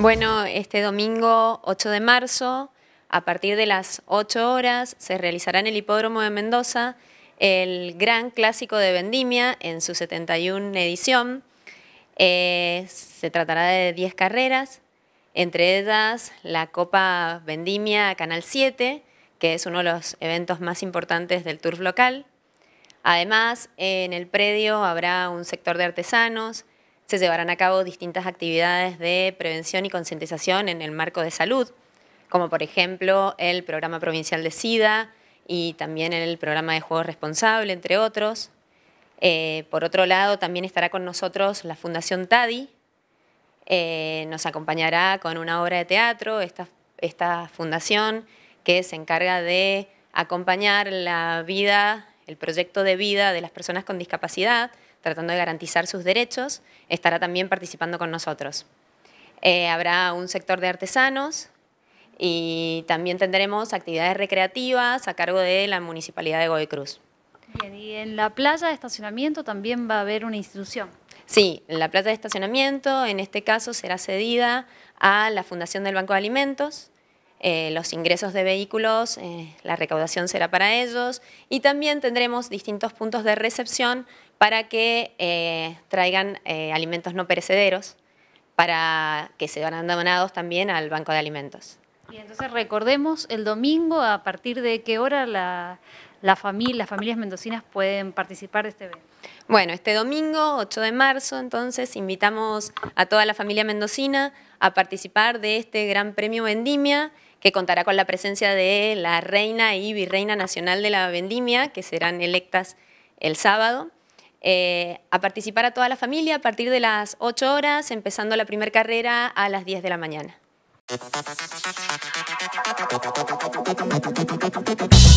Bueno, este domingo 8 de marzo, a partir de las 8 horas, se realizará en el Hipódromo de Mendoza el gran clásico de Vendimia en su 71 edición. Eh, se tratará de 10 carreras, entre ellas la Copa Vendimia Canal 7, que es uno de los eventos más importantes del turf local. Además, en el predio habrá un sector de artesanos, se llevarán a cabo distintas actividades de prevención y concientización en el marco de salud, como por ejemplo el programa provincial de SIDA y también el programa de juego responsable, entre otros. Eh, por otro lado, también estará con nosotros la Fundación TADI, eh, nos acompañará con una obra de teatro, esta fundación que se encarga de acompañar la vida, el proyecto de vida de las personas con discapacidad, tratando de garantizar sus derechos, estará también participando con nosotros. Eh, habrá un sector de artesanos y también tendremos actividades recreativas a cargo de la Municipalidad de Godoy Cruz. Bien, y en la playa de estacionamiento también va a haber una institución. Sí, la playa de estacionamiento en este caso será cedida a la Fundación del Banco de Alimentos, eh, los ingresos de vehículos, eh, la recaudación será para ellos y también tendremos distintos puntos de recepción para que eh, traigan alimentos no perecederos para que se van donados también al Banco de Alimentos. Y entonces recordemos el domingo a partir de qué hora las familias mendocinas pueden participar de este evento. Bueno, este domingo, 8 de marzo, entonces invitamos a toda la familia mendocina a participar de este Gran Premio Vendimia que contará con la presencia de la reina y virreina nacional de la vendimia, que serán electas el sábado. Eh, a participar a toda la familia a partir de las 8 horas, empezando la primera carrera a las 10 de la mañana.